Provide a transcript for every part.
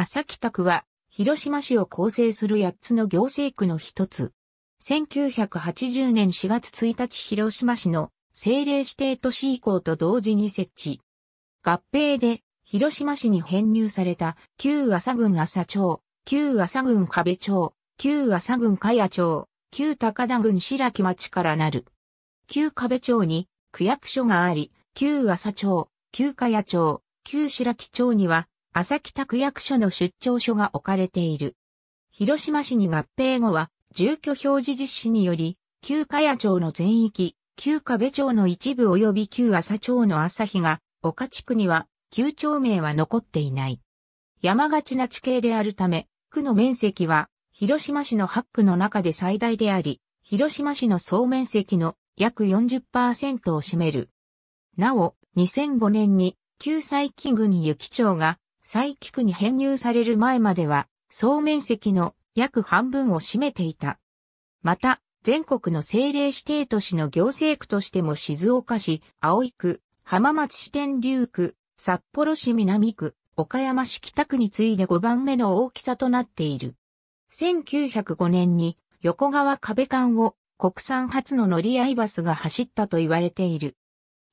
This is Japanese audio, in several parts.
朝北区は、広島市を構成する八つの行政区の一つ。1980年4月1日広島市の政令指定都市移行と同時に設置。合併で広島市に編入された旧朝郡朝町、旧朝郡壁町、旧朝郡茅谷町、旧高田郡白木町からなる。旧壁町に区役所があり、旧朝町、旧茅谷町、旧白木町には朝北区役所の出張所が置かれている。広島市に合併後は、住居表示実施により、旧加谷町の全域、旧加部町の一部及び旧朝町の朝日が、岡地区には、旧町名は残っていない。山がちな地形であるため、区の面積は、広島市の8区の中で最大であり、広島市の総面積の約40%を占める。なお、2005年に、旧西木郡雪町が佐伯区に編入される前までは、総面積の約半分を占めていた。また、全国の政令指定都市の行政区としても静岡市、葵区、浜松市天竜区、札幌市南区、岡山市北区に次いで5番目の大きさとなっている。1905年に横川壁間を国産初の乗り合いバスが走ったと言われている。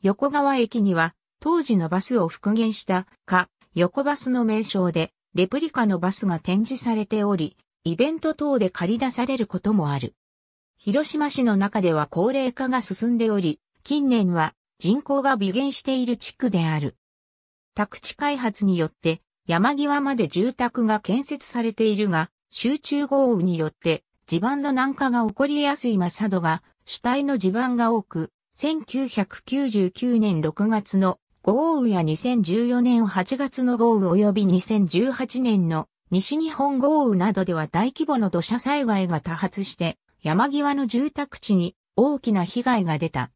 横川駅には当時のバスを復元したか横バスの名称で、レプリカのバスが展示されており、イベント等で借り出されることもある。広島市の中では高齢化が進んでおり、近年は人口が微減している地区である。宅地開発によって山際まで住宅が建設されているが、集中豪雨によって地盤の軟化が起こりやすいマサドが主体の地盤が多く、1999年6月の豪雨や2014年8月の豪雨及び2018年の西日本豪雨などでは大規模の土砂災害が多発して山際の住宅地に大きな被害が出た。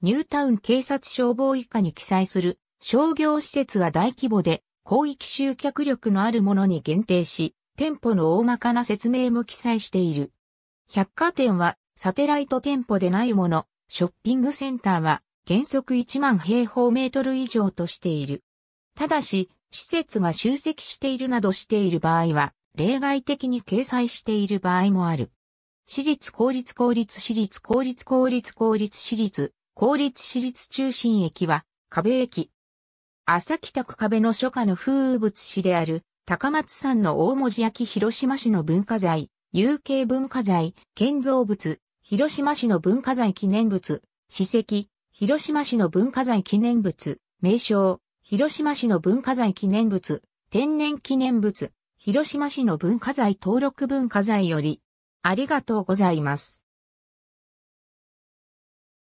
ニュータウン警察消防以下に記載する商業施設は大規模で広域集客力のあるものに限定し、店舗の大まかな説明も記載している。百貨店はサテライト店舗でないもの、ショッピングセンターは原則1万平方メートル以上としている。ただし、施設が集積しているなどしている場合は、例外的に掲載している場合もある。私立公立公立私立公立公立公立私立公立私立中心駅は壁駅。朝北区壁の初夏の風物詩である高松山の大文字焼広島市の文化財、有形文化財、建造物、広島市の文化財記念物、史跡、広島市の文化財記念物、名称、広島市の文化財記念物、天然記念物、広島市の文化財登録文化財より、ありがとうございます。